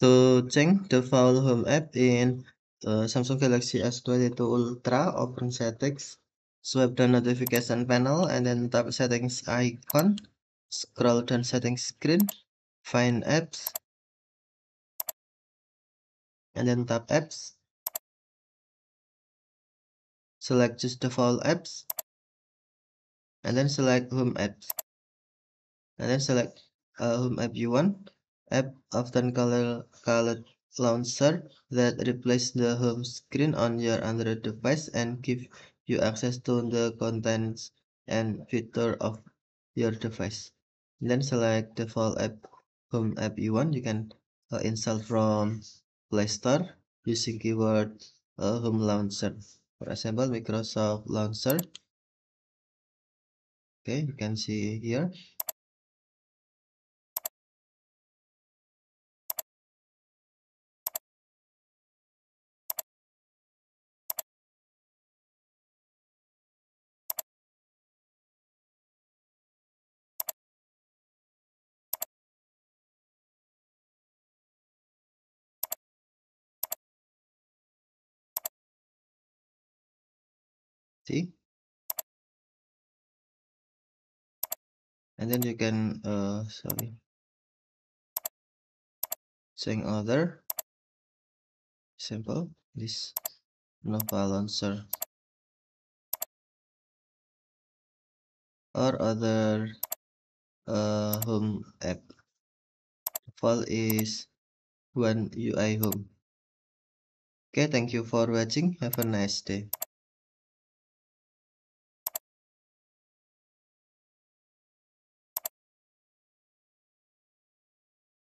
To change the home app in uh, Samsung Galaxy S22 Ultra, open settings, swipe down notification panel, and then tap settings icon, scroll down settings screen, find apps, and then tap apps. Select just the default apps, and then select home apps, and then select uh, home app you want app often colored launcher that replaces the home screen on your Android device and gives you access to the contents and features of your device. Then select default app home app you want. You can uh, install from Play Store using keyword uh, home launcher. For example, Microsoft launcher. Okay, you can see here see and then you can uh sorry saying other simple this no launcher or other uh, home app default is one UI home okay thank you for watching have a nice day